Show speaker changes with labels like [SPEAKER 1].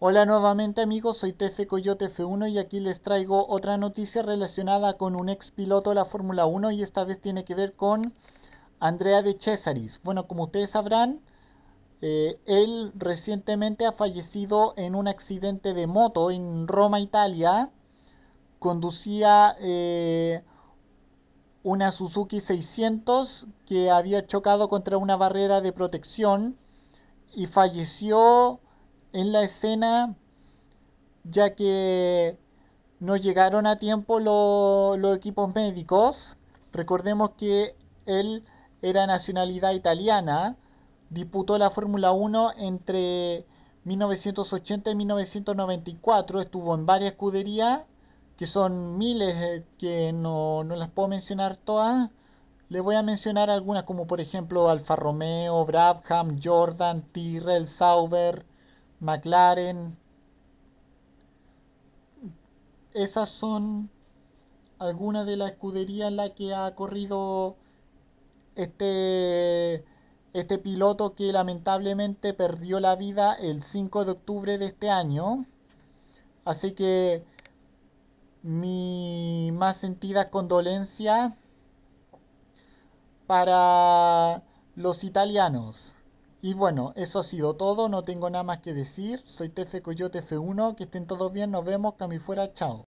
[SPEAKER 1] Hola nuevamente amigos, soy TF Coyote F1 y aquí les traigo otra noticia relacionada con un ex piloto de la Fórmula 1 y esta vez tiene que ver con Andrea de Cesaris. Bueno, como ustedes sabrán, eh, él recientemente ha fallecido en un accidente de moto en Roma, Italia. Conducía eh, una Suzuki 600 que había chocado contra una barrera de protección y falleció en la escena, ya que no llegaron a tiempo los equipos médicos. Recordemos que él era nacionalidad italiana, disputó la Fórmula 1 entre 1980 y 1994, estuvo en varias escuderías, que son miles, eh, que no, no las puedo mencionar todas. le voy a mencionar algunas como por ejemplo Alfa Romeo, Brabham, Jordan, Tyrrell, Sauber, McLaren. Esas son algunas de las escuderías en las que ha corrido este, este piloto que lamentablemente perdió la vida el 5 de octubre de este año. Así que mi más sentida condolencia para los italianos. Y bueno, eso ha sido todo, no tengo nada más que decir. Soy Tefe Coyote F1, que estén todos bien, nos vemos, cami fuera, chao.